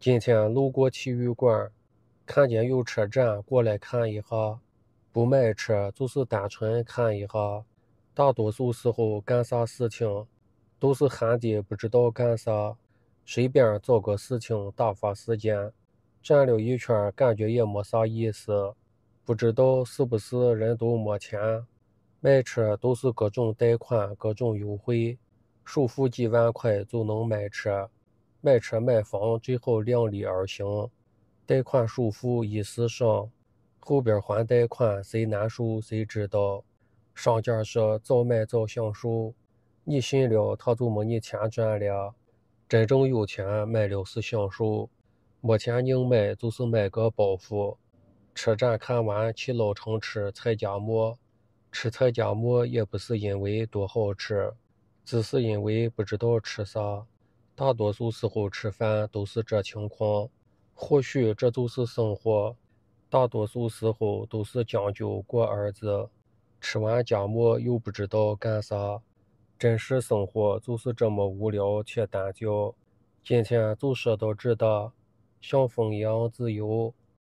今天路过体育馆，看见有车展，过来看一下。不买车，就是单纯看一下。大多数时候干啥事情，都是闲的不知道干啥，随便找个事情打发时间。转了一圈，感觉也没啥意思。不知道是不是人都没钱，买车都是各种贷款、各种优惠，首付几万块就能买车。买车买房最好量力而行，贷款首付一时爽，后边还贷款谁难受谁知道。商家说早买早享受，你信了他就没你钱赚了。真正有钱买了是享受，没钱宁买就是买个包袱。车展看完去老城吃菜夹馍，吃菜夹馍也不是因为多好吃，只是因为不知道吃啥。大多数时候吃饭都是这情况，或许这就是生活。大多数时候都是将就过日子，吃完家馍又不知道干啥。真实生活就是这么无聊且单调。今天就说到这的，像风一样自由。